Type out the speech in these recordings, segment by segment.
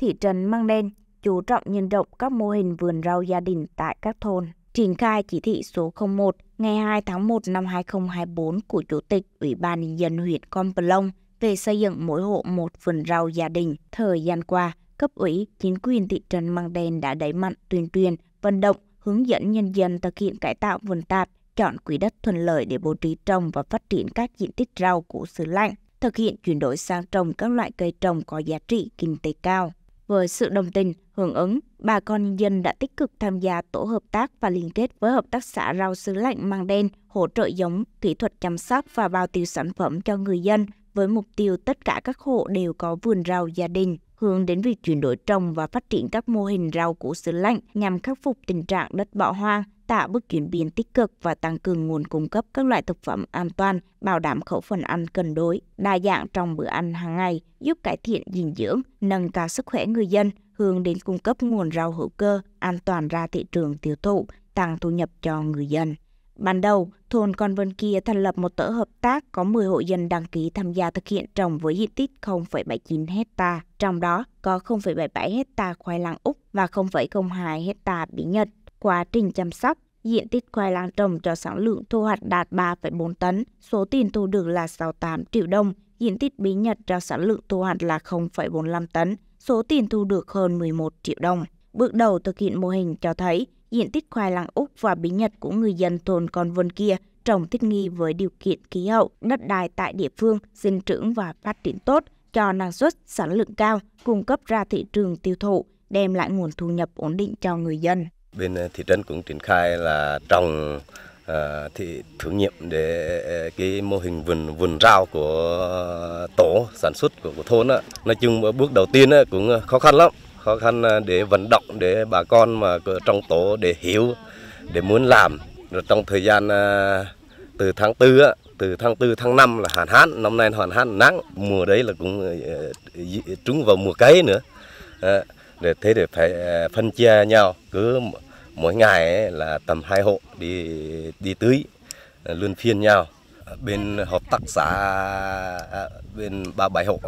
thị trấn Măng Đen chú trọng nhân rộng các mô hình vườn rau gia đình tại các thôn. Triển khai chỉ thị số 01 ngày 2 tháng 1 năm 2024 của Chủ tịch Ủy ban Nhân dân huyện Con Plong về xây dựng mỗi hộ một vườn rau gia đình. Thời gian qua, cấp ủy, chính quyền thị trấn Măng Đen đã đẩy mạnh tuyên truyền, vận động, hướng dẫn nhân dân thực hiện cải tạo vườn tạp, chọn quỹ đất thuận lợi để bố trí trồng và phát triển các diện tích rau của xứ lạnh, thực hiện chuyển đổi sang trồng các loại cây trồng có giá trị kinh tế cao. Với sự đồng tình, hưởng ứng, bà con nhân dân đã tích cực tham gia tổ hợp tác và liên kết với hợp tác xã rau xứ lạnh mang đen, hỗ trợ giống, kỹ thuật chăm sóc và bao tiêu sản phẩm cho người dân với mục tiêu tất cả các hộ đều có vườn rau gia đình hướng đến việc chuyển đổi trồng và phát triển các mô hình rau củ xứ lạnh nhằm khắc phục tình trạng đất bỏ hoang, tạo bước chuyển biến tích cực và tăng cường nguồn cung cấp các loại thực phẩm an toàn, bảo đảm khẩu phần ăn cân đối, đa dạng trong bữa ăn hàng ngày, giúp cải thiện dinh dưỡng, nâng cao sức khỏe người dân, hướng đến cung cấp nguồn rau hữu cơ an toàn ra thị trường tiêu thụ, tăng thu nhập cho người dân. Ban đầu, thôn Con Vân kia thành lập một tổ hợp tác có 10 hộ dân đăng ký tham gia thực hiện trồng với diện tích 0,79 hecta, trong đó có 0,77 hecta khoai lang Úc và 0,02 hecta bí Nhật. Quá trình chăm sóc, diện tích khoai lang trồng cho sản lượng thu hoạch đạt 3,4 tấn, số tiền thu được là 68 triệu đồng, diện tích bí Nhật cho sản lượng thu hoạch là 0,45 tấn, số tiền thu được hơn 11 triệu đồng. Bước đầu thực hiện mô hình cho thấy diện tích khoai lang Úc và bí nhật của người dân thôn Con Vân kia trồng thích nghi với điều kiện khí hậu, đất đai tại địa phương, sinh trưởng và phát triển tốt, cho năng suất, sản lượng cao, cung cấp ra thị trường tiêu thụ, đem lại nguồn thu nhập ổn định cho người dân. Bên ờ, thị trấn cũng triển khai là trồng uh, ờ, thì thử nghiệm để ờ, cái mô hình vườn vườn rau của tổ sản xuất của, của thôn đó. nói chung bước đầu tiên cũng khó khăn lắm khó khăn à, để vận động để bà con mà trong tổ để hiểu để muốn làm rồi trong thời gian à, từ tháng tư từ tháng tư tháng năm là hạn hán năm nay hạn hán nắng mùa đấy là cũng ờ, trúng vào mùa cấy nữa để thế để phải à, phân chia nhau cứ mỗi ngày là tầm hai hộ đi đi tưới luân phiên nhau bên hợp tác xã bên ba bảy hộ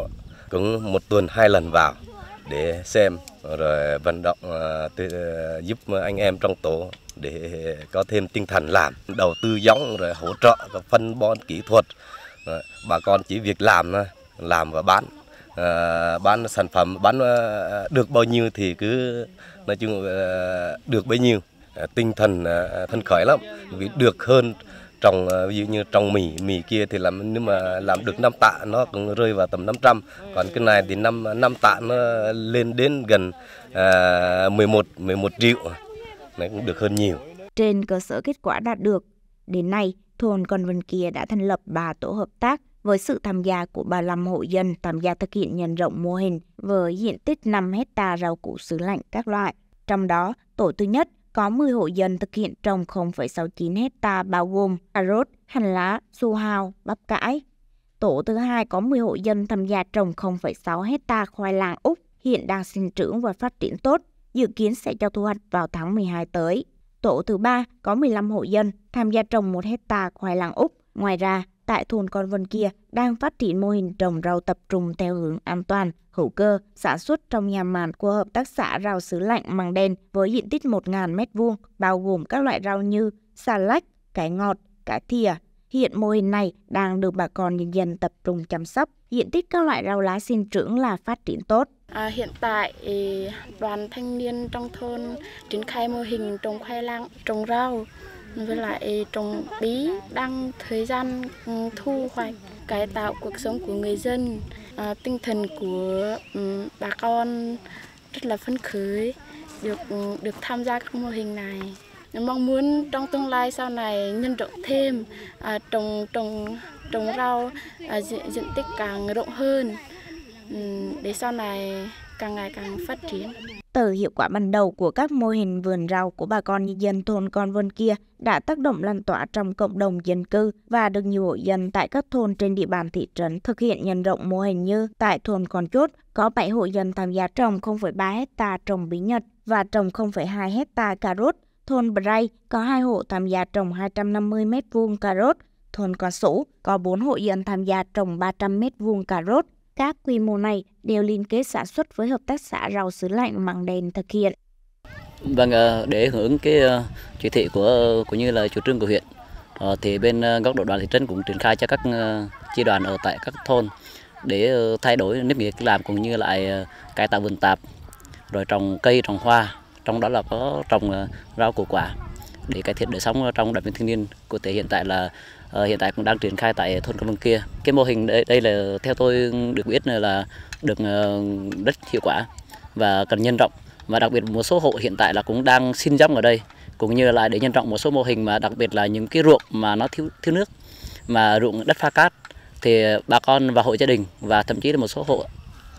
cũng một tuần hai lần vào để xem rồi vận động ờ, ờ, giúp anh em trong tổ để có thêm tinh thần làm đầu tư giống rồi hỗ trợ phân bón kỹ thuật bà con chỉ việc làm thôi ờ, làm và bán à, bán sản phẩm bán được bao nhiêu thì cứ nói chung được bấy nhiêu tinh thần thân khởi lắm vì được hơn trồng ờ, ví dụ như trồng mì mì kia thì làm nếu mà làm được 5 tạ nó cũng rơi vào tầm 500 còn cái này thì năm năm tạ nó lên đến gần à, 11 11 triệu này cũng được hơn nhiều trên cơ sở kết quả đạt được đến nay thôn Con Vân Kia đã thành lập ba tổ hợp tác với sự tham gia của 35 hộ dân tham gia thực hiện nhân rộng mô hình với diện tích 5 hecta rau củ xứ lạnh các loại. Trong đó, tổ thứ nhất có 10 hộ dân thực hiện trồng 0,69 hecta bao gồm cà rốt, hành lá, su hào, bắp cải. Tổ thứ hai có 10 hộ dân tham gia trồng 0,6 hecta khoai lang Úc, hiện đang sinh trưởng và phát triển tốt, dự kiến sẽ cho thu hoạch vào tháng 12 tới. Tổ thứ ba có 15 hộ dân tham gia trồng 1 hecta khoai lang Úc. Ngoài ra, tại thôn Con Vân kia đang phát triển mô hình trồng rau tập trung theo hướng an toàn, hữu cơ, sản xuất trong nhà màn của hợp tác xã rau xứ lạnh măng đen với diện tích 1.000 m2, bao gồm các loại rau như xà lách, cải ngọt, cải thìa. Hiện mô hình này đang được bà con nhân dân tập trung chăm sóc. Diện tích các loại rau lá sinh trưởng là phát triển tốt. À, hiện tại đoàn thanh niên trong thôn triển khai mô hình trồng khoai lang, trồng rau với lại trồng bí đang thời gian ừ, thu hoạch cải tạo cuộc sống của người dân à, tinh thần của um, bà con rất là phấn khởi được ừ, được tham gia các mô hình này Mình mong muốn trong tương lai sau này nhân rộng thêm à, trồng trồng trồng rau à, diện, diện tích càng rộng hơn để sau này càng ngày càng phát triển. Từ hiệu quả ban đầu của các mô hình vườn rau của bà con nhân dân thôn Con Vân kia đã tác động lan tỏa trong cộng đồng dân cư và được nhiều hộ dân tại các thôn trên địa bàn thị trấn thực hiện nhân rộng mô hình như tại thôn Con Chốt có 7 hộ dân tham gia trồng 0,3 hecta trồng bí nhật và trồng 0,2 hecta cà rốt. Thôn Bray có 2 hộ tham gia trồng 250 m 2 cà rốt. Thôn Con Sủ có 4 hộ dân tham gia trồng 300 m 2 cà rốt các quy mô này đều liên kết sản xuất với hợp tác xã rau xứ lạnh Măng đèn thực hiện. Vâng, ờ, để hưởng cái ờ, chỉ thị của ờ, cũng như là chủ trương của huyện thì bên góc độ đoàn thị trấn cũng triển khai cho các chi đoàn ở tại các thôn để thay đổi nếp nghiệp làm cũng như lại cải tạo vườn tạp rồi trồng cây trồng hoa trong đó là có trồng rau củ quả để cải thiện đời sống trong đoàn viên thanh niên cụ thể hiện tại là uh, hiện tại cũng đang triển khai tại thôn Công Lương kia cái mô hình đây, đây là theo tôi được biết là được uh, rất hiệu quả và cần nhân rộng và đặc biệt một số hộ hiện tại là cũng đang xin giống ở đây cũng như là để nhân rộng một số mô hình mà đặc biệt là những cái ruộng mà nó thiếu thiếu nước mà ruộng đất pha cát thì bà con và hộ gia đình và thậm chí là một số hộ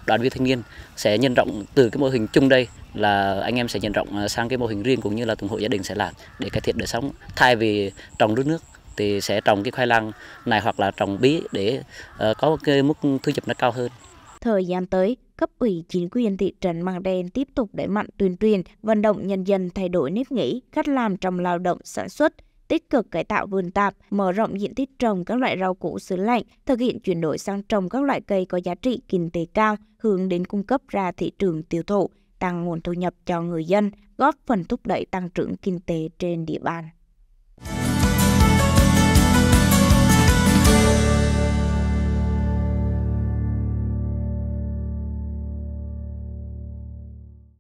đoàn viên thanh niên sẽ nhân rộng từ cái mô hình chung đây là anh em sẽ nhân rộng à, sang cái mô hình riêng cũng như là từng hộ gia đình sẽ làm để cải thiện đời sống thay vì trồng nước nước thì sẽ trồng cái khoai lang này hoặc là trồng bí để ờ, có cái mức thu nhập nó cao hơn. Thời gian tới, cấp ủy chính quyền thị trấn Mang Đen tiếp tục đẩy mạnh tuyên truyền, vận động nhân dân thay đổi nếp nghĩ, cách làm trong lao động sản xuất, tích cực cải tạo vườn tạp, mở rộng diện tích trồng các loại rau củ xứ lạnh, thực hiện chuyển đổi sang trồng các loại cây có giá trị kinh tế cao, hướng đến cung cấp ra thị trường tiêu thụ, tăng nguồn thu nhập cho người dân, góp phần thúc đẩy tăng trưởng kinh tế trên địa bàn.